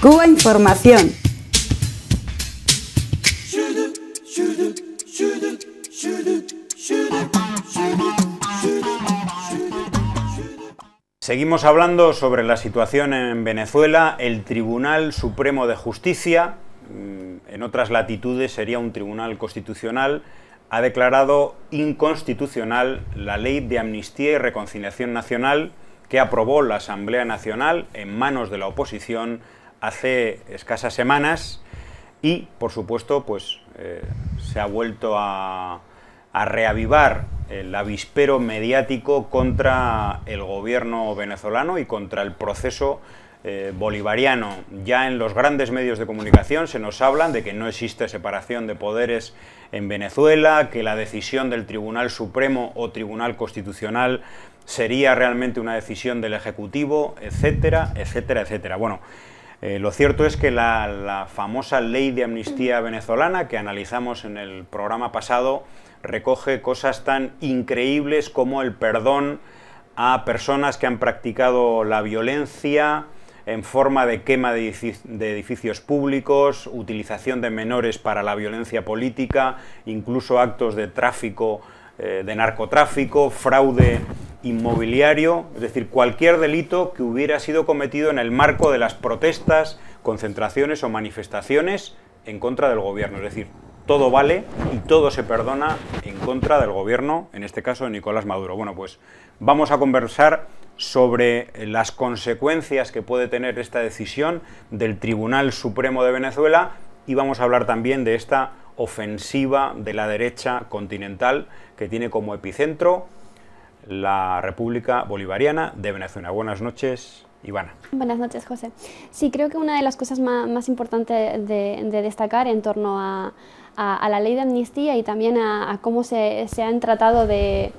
Cuba Información. Seguimos hablando sobre la situación en Venezuela. El Tribunal Supremo de Justicia, mm, en otras latitudes sería un tribunal constitucional, ha declarado inconstitucional la ley de amnistía y reconciliación nacional que aprobó la Asamblea Nacional en manos de la oposición hace escasas semanas y, por supuesto, pues eh, se ha vuelto a, reavivar el avispero mediático contra el gobierno venezolano y contra el proceso eh, bolivariano. Ya en los grandes medios de comunicación se nos hablan de que no existe separación de poderes en Venezuela, que la decisión del Tribunal Supremo o Tribunal Constitucional sería realmente una decisión del Ejecutivo, etcétera, etcétera, etcétera. Bueno, eh, lo cierto es que la, famosa ley de amnistía venezolana que analizamos en el programa pasado recoge cosas tan increíbles como el perdón a personas que han practicado la violencia en forma de quema de, edificios públicos, utilización de menores para la violencia política, incluso actos de tráfico, eh, de narcotráfico, fraude inmobiliario, es decir, cualquier delito que hubiera sido cometido en el marco de las protestas, concentraciones o manifestaciones en contra del gobierno. Es decir, todo vale y todo se perdona en contra del gobierno, en este caso de Nicolás Maduro. Bueno, pues vamos a conversar sobre las consecuencias que puede tener esta decisión del Tribunal Supremo de Venezuela y vamos a hablar también de esta ofensiva de la derecha continental que tiene como epicentro la República Bolivariana de Venezuela. Buenas noches. Ivana. Buenas noches, José. Sí, creo que una de las cosas más, importantes de, destacar en torno a, a, la ley de amnistía y también a, cómo se, han tratado de,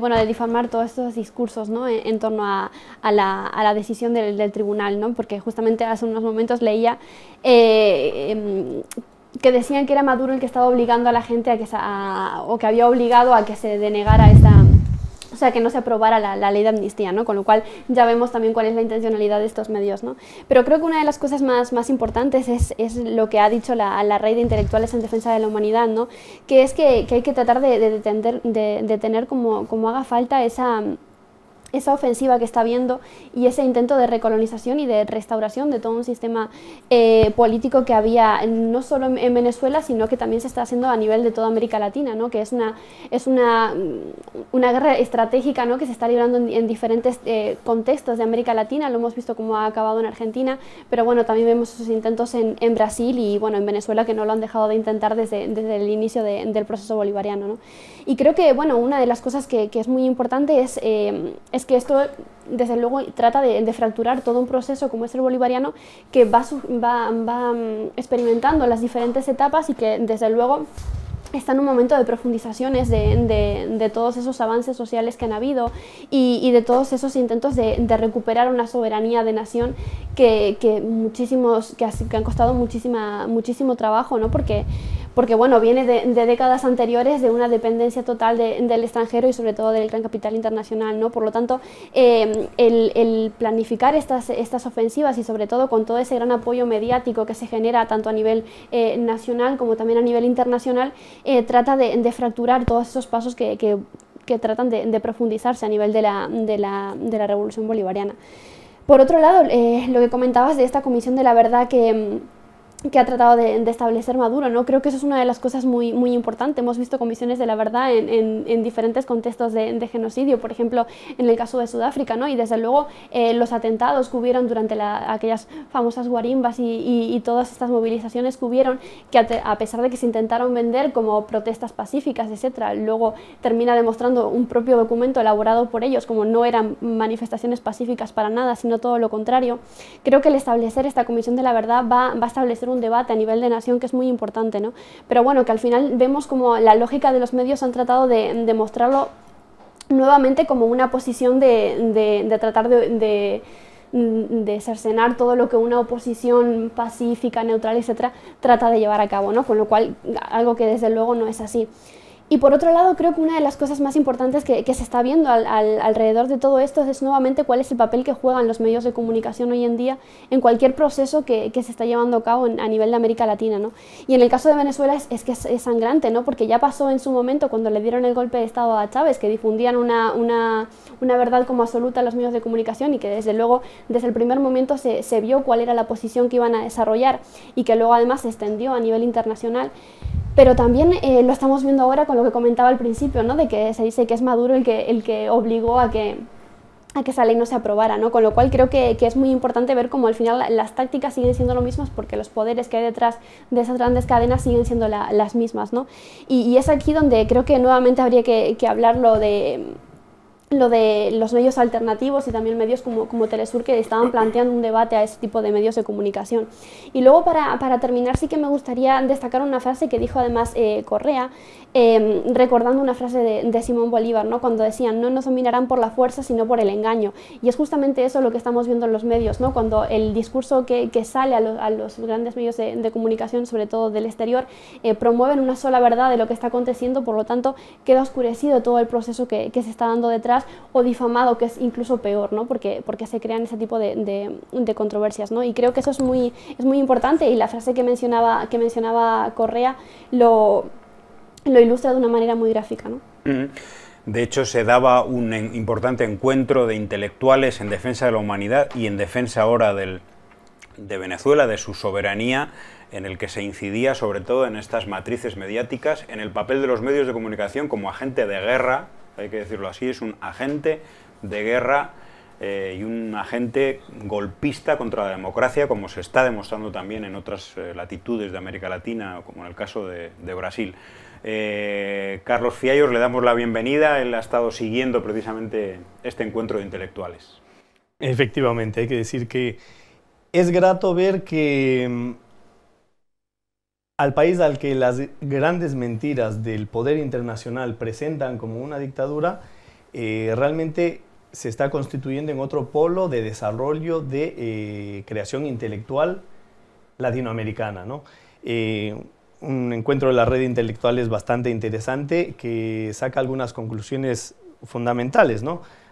bueno, de difamar todos estos discursos ¿no? E-, en, torno a, la, decisión del, tribunal, ¿no? porque justamente hace unos momentos leía... Eh, em, que decían que era Maduro el que estaba obligando a la gente a que o que había obligado a que se denegara esta o sea, que no se aprobara la, ley de amnistía, ¿no? Con lo cual ya vemos también cuál es la intencionalidad de estos medios, ¿no? Pero creo que una de las cosas más, importantes es, lo que ha dicho la, la Red de Intelectuales en Defensa de la Humanidad, ¿no? Que es que, hay que tratar de, detener, como, como haga falta esa esa ofensiva que está habiendo y ese intento de recolonización y de restauración de todo un sistema eh, político que había no solo en, Venezuela, sino que también se está haciendo a nivel de toda América Latina, ¿no? que es una, es una, mm, una guerra estratégica ¿no? que se está librando en, diferentes eh, contextos de América Latina, lo hemos visto cómo ha acabado en Argentina, pero bueno, también vemos esos intentos en, Brasil y bueno, en Venezuela que no lo han dejado de intentar desde, desde el inicio del proceso bolivariano. ¿no? Y creo que bueno, una de las cosas que, que es muy importante es, eh, es que esto, desde luego, trata de, fracturar todo un proceso como es el bolivariano, que va, va, va mm, experimentando las diferentes etapas y que, desde luego, está en un momento de profundizaciones de, de, todos esos avances sociales que han habido y, de todos esos intentos de, recuperar una soberanía de nación que, muchísimos han costado muchísima, muchísimo trabajo, ¿no? Porque porque bueno, viene de, décadas anteriores de una dependencia total del extranjero y sobre todo del gran capital internacional, ¿no? Por lo tanto, em, el, planificar estas, estas ofensivas y sobre todo con todo ese gran apoyo mediático que se genera tanto a nivel eh, nacional como también a nivel internacional, eh, trata de, fracturar todos esos pasos que, tratan de, profundizarse a nivel de la, de la, de revolución bolivariana. Por otro lado, eh, lo que comentabas de esta comisión de la verdad que em, que ha tratado de, establecer Maduro. ¿no? Creo que eso es una de las cosas muy, muy importantes. Hemos visto comisiones de la verdad en, en, diferentes contextos de, genocidio, por ejemplo, en el caso de Sudáfrica, ¿no? y desde luego eh, los atentados que hubieron durante la, aquellas famosas guarimbas y, y, todas estas movilizaciones que hubieron, que a, a, pesar de que se intentaron vender como protestas pacíficas, etcétera, luego termina demostrando un propio documento elaborado por ellos, como no eran manifestaciones pacíficas para nada, sino todo lo contrario. Creo que el establecer esta comisión de la verdad va, va a establecer un debate a nivel de nación que es muy importante, ¿no? Pero bueno, que al final vemos como la lógica de los medios han tratado de, mostrarlo nuevamente como una posición de, de, tratar de de cercenar todo lo que una oposición pacífica, neutral, etcétera, trata de llevar a cabo, ¿no? Con lo cual, algo que desde luego no es así. Y por otro lado, creo que una de las cosas más importantes que, se está viendo alrededor de todo esto es nuevamente cuál es el papel que juegan los medios de comunicación hoy en día en cualquier proceso que, que se está llevando a cabo a nivel de América Latina. ¿no? Y en el caso de Venezuela es, es que es, sangrante, ¿no? porque ya pasó en su momento cuando le dieron el golpe de Estado a Chávez, que difundían una, una, una verdad como absoluta a los medios de comunicación y que desde luego desde el primer momento se, se vio cuál era la posición que iban a desarrollar y que luego además se extendió a nivel internacional. Pero también eh, lo estamos viendo ahora con lo que comentaba al principio, ¿no? de que se dice que es Maduro el que, el que obligó a que, a que esa ley no se aprobara, ¿no? Con lo cual creo que, es muy importante ver cómo al final las tácticas siguen siendo lo mismas porque los poderes que hay detrás de esas grandes cadenas siguen siendo las mismas, ¿no? Y, es aquí donde creo que nuevamente habría que hablarlo de lo de los medios alternativos y también medios como, como, Telesur que estaban planteando un debate a ese tipo de medios de comunicación. Y luego para, para terminar sí que me gustaría destacar una frase que dijo además eh, Correa, em, recordando una frase de, Simón Bolívar, ¿no? cuando decían no nos dominarán por la fuerza sino por el engaño. Y es justamente eso lo que estamos viendo en los medios, ¿no? cuando el discurso que, sale a, los grandes medios de, comunicación, sobre todo del exterior, eh, promueven una sola verdad de lo que está aconteciendo, por lo tanto queda oscurecido todo el proceso que se está dando detrás o difamado, que es incluso peor, porque, porque se crean ese tipo de, controversias. Y creo que eso es muy, es muy importante y la frase que mencionaba, que mencionaba Correa lo, ilustra de una manera muy gráfica. De hecho, se daba un importante encuentro de intelectuales en defensa de la humanidad y en defensa ahora de Venezuela, de su soberanía, en el que se incidía sobre todo en estas matrices mediáticas, en el papel de los medios de comunicación como agente de guerra hay que decirlo así, es un agente de guerra eh, y un agente golpista contra la democracia, como se está demostrando también en otras eh, latitudes de América Latina, como en el caso de, Brasil. Eh, Carlos Fiallos, le damos la bienvenida, él ha estado siguiendo precisamente este encuentro de intelectuales. Efectivamente, hay que decir que es grato ver que mm, al país al que las grandes mentiras del poder internacional presentan como una dictadura, eh, realmente se está constituyendo en otro polo de desarrollo de eh, creación intelectual latinoamericana. ¿no? Eh, un encuentro de la red intelectual es bastante interesante que saca algunas conclusiones fundamentales.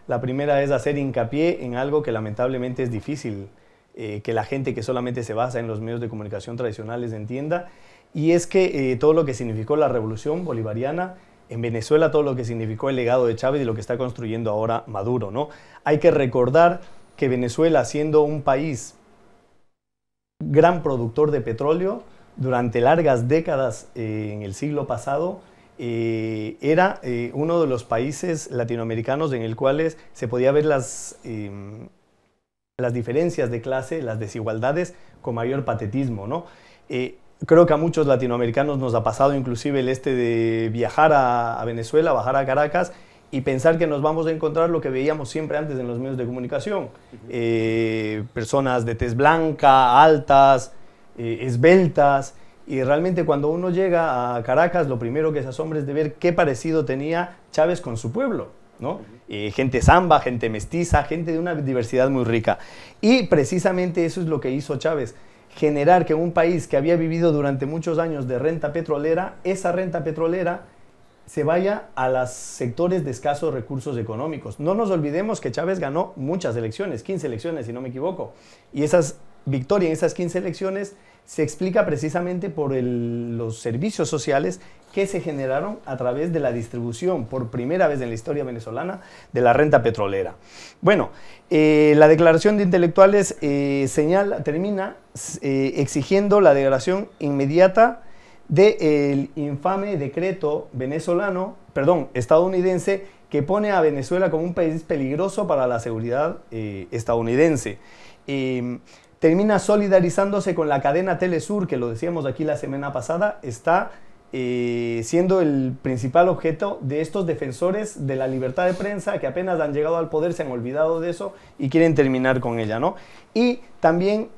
La primera es hacer hincapié en algo que lamentablemente es difícil eh, que la gente que solamente se basa en los medios de comunicación tradicionales entienda, y es que eh, todo lo que significó la revolución bolivariana en Venezuela, todo lo que significó el legado de Chávez y lo que está construyendo ahora Maduro. ¿no? Hay que recordar que Venezuela, siendo un país gran productor de petróleo, durante largas décadas eh, en el siglo pasado, era uno de los países latinoamericanos en el cual se podía ver las em, las diferencias de clase, las desigualdades con mayor patetismo, ¿no? Eh, creo que a muchos latinoamericanos nos ha pasado inclusive el este de viajar a, Venezuela, bajar a Caracas y pensar que nos vamos a encontrar lo que veíamos siempre antes en los medios de comunicación. Eh, personas de tez blanca, altas, eh, esbeltas. Y realmente cuando uno llega a Caracas, lo primero que se asombra es de ver qué parecido tenía Chávez con su pueblo, ¿no? Eh, gente zamba, gente mestiza, gente de una diversidad muy rica. Y precisamente eso es lo que hizo Chávez, generar que un país que había vivido durante muchos años de renta petrolera, esa renta petrolera se vaya a los sectores de escasos recursos económicos. No nos olvidemos que Chávez ganó muchas elecciones, 15 elecciones si no me equivoco, y esas victorias en esas 15 elecciones se explica precisamente por los servicios sociales que se generaron a través de la distribución por primera vez en la historia venezolana de la renta petrolera. Bueno, eh, la declaración de intelectuales eh, señala, termina eh, exigiendo la declaración inmediata del infame decreto venezolano, perdón, estadounidense, que pone a Venezuela como un país peligroso para la seguridad estadounidense. Em, termina solidarizándose con la cadena Telesur, que lo decíamos aquí la semana pasada, está eh, siendo el principal objeto de estos defensores de la libertad de prensa que apenas han llegado al poder, se han olvidado de eso y quieren terminar con ella, ¿no? Y también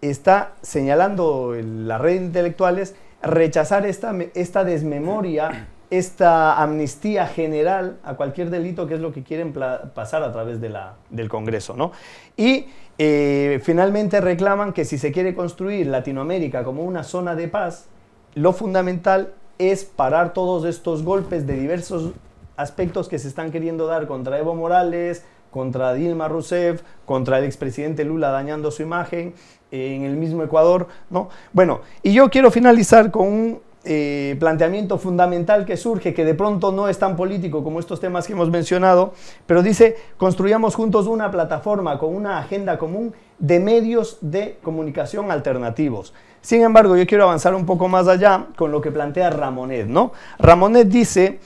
está señalando la red de intelectuales rechazar esta, esta desmemoria esta amnistía general a cualquier delito, que es lo que quieren pasar a través de la, del Congreso. ¿no? Y eh, finalmente reclaman que si se quiere construir Latinoamérica como una zona de paz, lo fundamental es parar todos estos golpes de diversos aspectos que se están queriendo dar contra Evo Morales, contra Dilma Rousseff, contra el expresidente Lula dañando su imagen eh, en el mismo Ecuador, ¿no? Bueno, y yo quiero finalizar con un eh, planteamiento fundamental que surge, que de pronto no es tan político como estos temas que hemos mencionado, pero dice, construyamos juntos una plataforma con una agenda común de medios de comunicación alternativos. Sin embargo, yo quiero avanzar un poco más allá con lo que plantea Ramonet, ¿no? Ramonet dice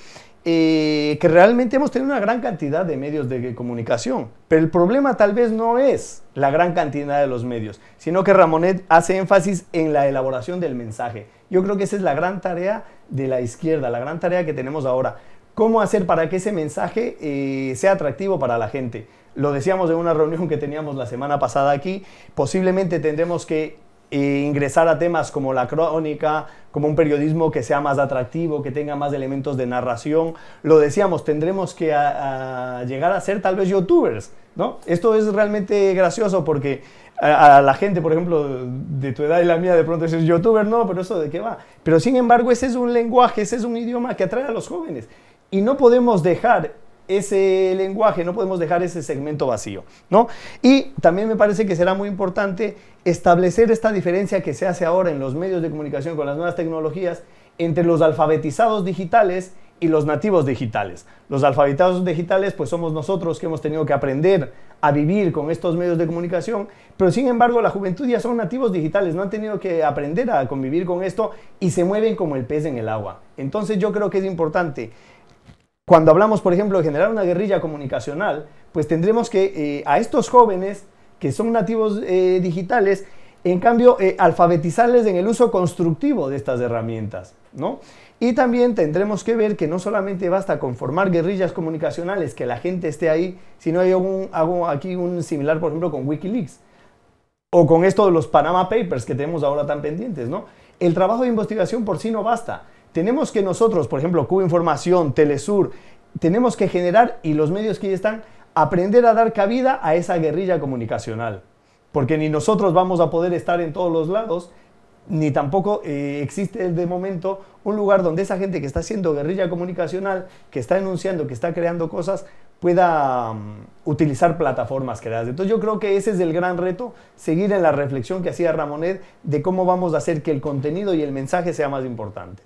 eh, que realmente hemos tenido una gran cantidad de medios de comunicación, pero el problema tal vez no es la gran cantidad de los medios, sino que Ramonet hace énfasis en la elaboración del mensaje. Yo creo que esa es la gran tarea de la izquierda, la gran tarea que tenemos ahora. ¿Cómo hacer para que ese mensaje eh, sea atractivo para la gente? Lo decíamos en una reunión que teníamos la semana pasada aquí, posiblemente tendremos que e ingresar a temas como la crónica, como un periodismo que sea más atractivo, que tenga más elementos de narración. Lo decíamos, tendremos que llegar a ser tal vez youtubers, ¿no? Esto es realmente gracioso porque a, la gente, por ejemplo, de tu edad y la mía, de pronto dices, youtuber, no, pero eso de qué va. Pero sin embargo, ese es un lenguaje, ese es un idioma que atrae a los jóvenes. Y no podemos dejar ese lenguaje, no podemos dejar ese segmento vacío, ¿no? Y también me parece que será muy importante establecer esta diferencia que se hace ahora en los medios de comunicación con las nuevas tecnologías entre los alfabetizados digitales y los nativos digitales. Los alfabetizados digitales pues somos nosotros que hemos tenido que aprender a vivir con estos medios de comunicación, pero sin embargo la juventud ya son nativos digitales, no han tenido que aprender a convivir con esto y se mueven como el pez en el agua. Entonces yo creo que es importante cuando hablamos, por ejemplo, de generar una guerrilla comunicacional, pues tendremos que eh, a estos jóvenes que son nativos eh, digitales, en cambio, eh, alfabetizarles en el uso constructivo de estas herramientas, ¿no? Y también tendremos que ver que no solamente basta con formar guerrillas comunicacionales, que la gente esté ahí, sino hay hago aquí un similar, por ejemplo, con Wikileaks, o con esto de los Panama Papers que tenemos ahora tan pendientes, ¿no? El trabajo de investigación por sí no basta tenemos que nosotros, por ejemplo, Cuba Información, Telesur, tenemos que generar, y los medios que ya están, aprender a dar cabida a esa guerrilla comunicacional. Porque ni nosotros vamos a poder estar en todos los lados, ni tampoco eh, existe de momento un lugar donde esa gente que está haciendo guerrilla comunicacional, que está enunciando, que está creando cosas, pueda mm, utilizar plataformas creadas. Entonces yo creo que ese es el gran reto, seguir en la reflexión que hacía Ramonet de cómo vamos a hacer que el contenido y el mensaje sea más importante.